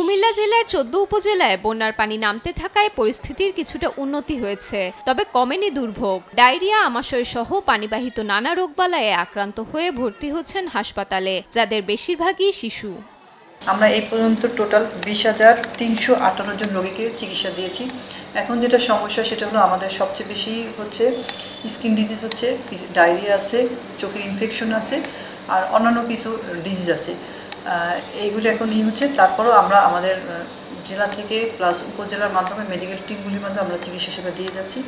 কুমিল্লা জেলার চোদ্দ উপজেলায় বন্যার পানি নামতে থাকায় পরিস্থিতির কিছুটা উন্নতি হয়েছে তবে কমেনি দুর্ভোগ ডায়রিয়া আমাশয় সহ পানিবাহিত নানা রোগবালায় আক্রান্ত হয়ে ভর্তি হচ্ছেন হাসপাতালে যাদের বেশিরভাগই শিশু আমরা এই পর্যন্ত টোটাল বিশ হাজার তিনশো আটান্ন জন রোগীকে চিকিৎসা দিয়েছি এখন যেটা সমস্যা সেটা হলো আমাদের সবচেয়ে বেশি হচ্ছে স্কিন ডিজিজ হচ্ছে ডায়রিয়া আছে চোখের ইনফেকশন আছে আর অন্যান্য কিছু ডিজিজ আছে এইগুলি এখন ই হচ্ছে তারপরও আমরা আমাদের জেলা থেকে প্লাস উপজেলার মাধ্যমে মেডিকেল টিমগুলির মাধ্যমে আমরা চিকিৎসা সেবা দিয়ে যাচ্ছি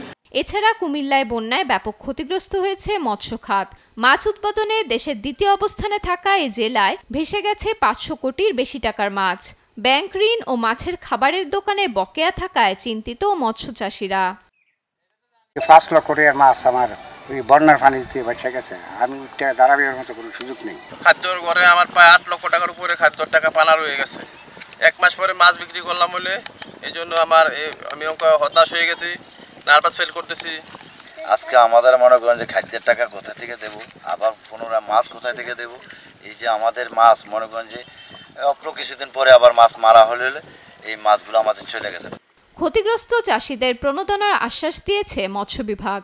এছাড়া কুমিল্লায় বন্যায় ব্যাপক ক্ষতিগ্রস্ত হয়েছে মৎস্য খাত মাছ উৎপাদনে দেশের দ্বিতীয় অবস্থানে থাকা এই জেলায় ভেসে গেছে পাঁচশো কোটির বেশি টাকার মাছ ব্যাংক ঋণ ও মাছের খাবারের দোকানে বকেয়া থাকায় চিন্তিত মৎস্য চাষিরা পাঁচ লক্ষ টাকার মাছ আমার ওই বন্যার পানি দিয়ে বাঁচা গেছে আমি উঠতে দাঁড়াবে মতো কোনো সুযোগ নেই খাদ্যর ঘরে আমার প্রায় আট লক্ষ টাকার উপরে খাদ্যর টাকা পানা রয়ে গেছে এক মাস পরে মাছ বিক্রি করলাম বলে এই জন্য আমার আমি অঙ্ক হতাশ হয়ে গেছি নার্ভাস ফেল করতেছি আজকে আমাদের মনে করেন যে খাদ্যের টাকা কোথা থেকে দেব আবার পুনরায় মাছ কোথায় থেকে দেব এই যে আমাদের মাছ মনে করেন যে অপ্র কিছুদিন পরে আবার মাছ মারা হলে এই মাছগুলো আমাদের চলে গেছে ক্ষতিগ্রস্ত চাষিদের প্রণোদনার আশ্বাস দিয়েছে মৎস্য বিভাগ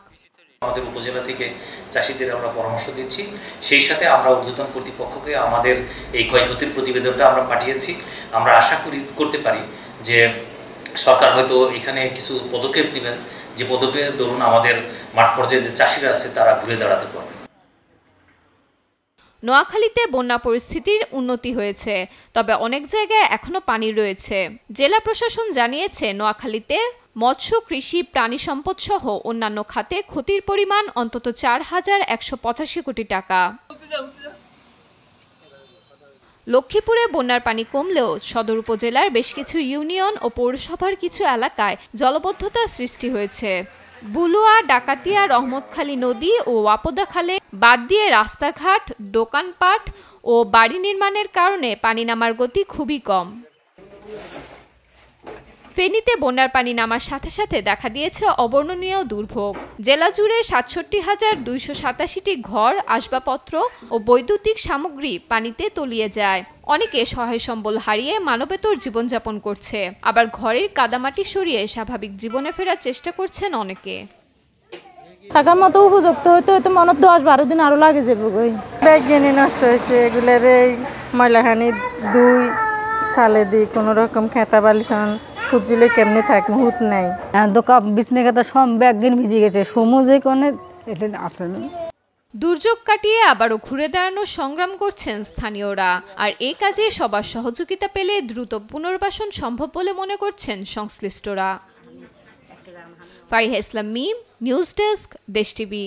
আমাদের উপজেলা থেকে চাষিদের আমরা পরামর্শ দিচ্ছি সেই সাথে আমরা ঊর্ধ্বতন কর্তৃপক্ষকে আমাদের এই ক্ষয়ক্ষতির প্রতিবেদনটা আমরা পাঠিয়েছি আমরা আশা করি করতে পারি যে সরকার হয়তো এখানে কিছু পদক্ষেপ নেবেন যে পদক্ষেপ ধরুন আমাদের মাঠ পর্যায়ে যে চাষিরা আছে তারা ঘুরে দাঁড়াতে পারে নোয়াখালীতে বন্যা পরিস্থিতির উন্নতি হয়েছে তবে অনেক জায়গায় এখনও পানি রয়েছে জেলা প্রশাসন জানিয়েছে নোয়াখালীতে মৎস্য কৃষি প্রাণী সম্পদ সহ অন্যান্য খাতে ক্ষতির পরিমাণ অন্তত চার হাজার একশো পঁচাশি কোটি টাকা লক্ষ্মীপুরে বন্যার পানি কমলেও সদর উপজেলার বেশ কিছু ইউনিয়ন ও পৌরসভার কিছু এলাকায় জলবদ্ধতার সৃষ্টি হয়েছে বুলুয়া ডাকাতিয়া রহমতখালী নদী ও ওয়াপদা বাদ দিয়ে রাস্তাঘাট দোকানপাট ও বাড়ি নির্মাণের কারণে পানি নামার গতি খুবই কম ফেনীতে বন্যার পানি নামার সাথে সাথে দেখা দিয়েছে অবর্ণনীয় দুর্ভোগ জেলা জুড়ে সাতষট্টি হাজার দুইশো সাতাশিটি ঘর আসবাবপত্র ও বৈদ্যুতিক সামগ্রী পানিতে তলিয়ে যায় অনেকে সহায় সম্বল হারিয়ে মানবেতর জীবনযাপন করছে আবার ঘরের কাদামাটি সরিয়ে স্বাভাবিক জীবনে ফেরার চেষ্টা করছেন অনেকে থাকার মতো উপযুক্ত হইতে হয়তো মনে দশ বারো দিন আরো লাগে যাবে ব্যাগ গেনি নষ্ট হয়েছে এগুলার এই ময়লাখানি দুই সালে দিই কোনো রকম খেতা বালিশন খুঁজলে কেমনে থাক মুহূর্ত নাই দোকান হ্যাঁ, বিছনে কথা সব ব্যাগিন ভিজে গেছে সমুজে কোনে এটা আছে না দুর্যোগ কাটিয়ে আবারও ঘুরে দাঁড়ানোর সংগ্রাম করছেন স্থানীয়রা আর এ কাজে সবার সহযোগিতা পেলে দ্রুত পুনর্বাসন সম্ভব বলে মনে করছেন সংশ্লিষ্টরা Fariha Islam Mim news desk Desh TV